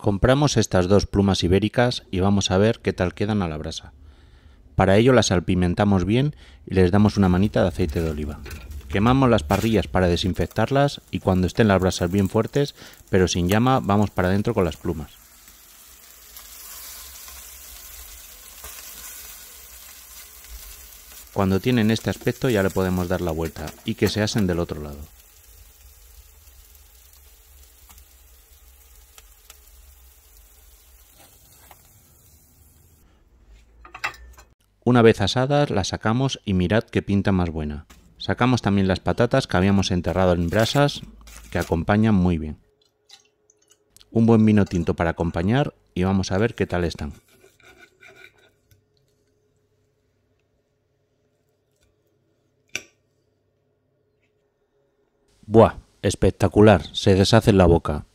Compramos estas dos plumas ibéricas y vamos a ver qué tal quedan a la brasa. Para ello las salpimentamos bien y les damos una manita de aceite de oliva. Quemamos las parrillas para desinfectarlas y cuando estén las brasas bien fuertes, pero sin llama, vamos para adentro con las plumas. Cuando tienen este aspecto ya le podemos dar la vuelta y que se asen del otro lado. Una vez asadas las sacamos y mirad qué pinta más buena. Sacamos también las patatas que habíamos enterrado en brasas que acompañan muy bien. Un buen vino tinto para acompañar y vamos a ver qué tal están. Buah, espectacular, se deshace en la boca.